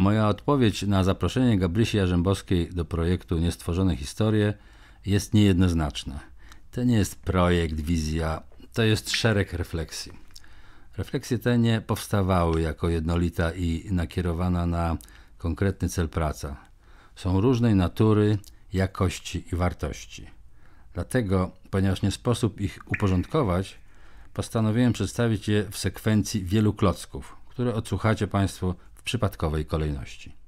Moja odpowiedź na zaproszenie Gabrysi Jarzębowskiej do projektu Niestworzone Historie jest niejednoznaczna. To nie jest projekt, wizja, to jest szereg refleksji. Refleksje te nie powstawały jako jednolita i nakierowana na konkretny cel praca. Są różnej natury, jakości i wartości. Dlatego, ponieważ nie sposób ich uporządkować, postanowiłem przedstawić je w sekwencji wielu klocków, które odsłuchacie Państwo przypadkowej kolejności.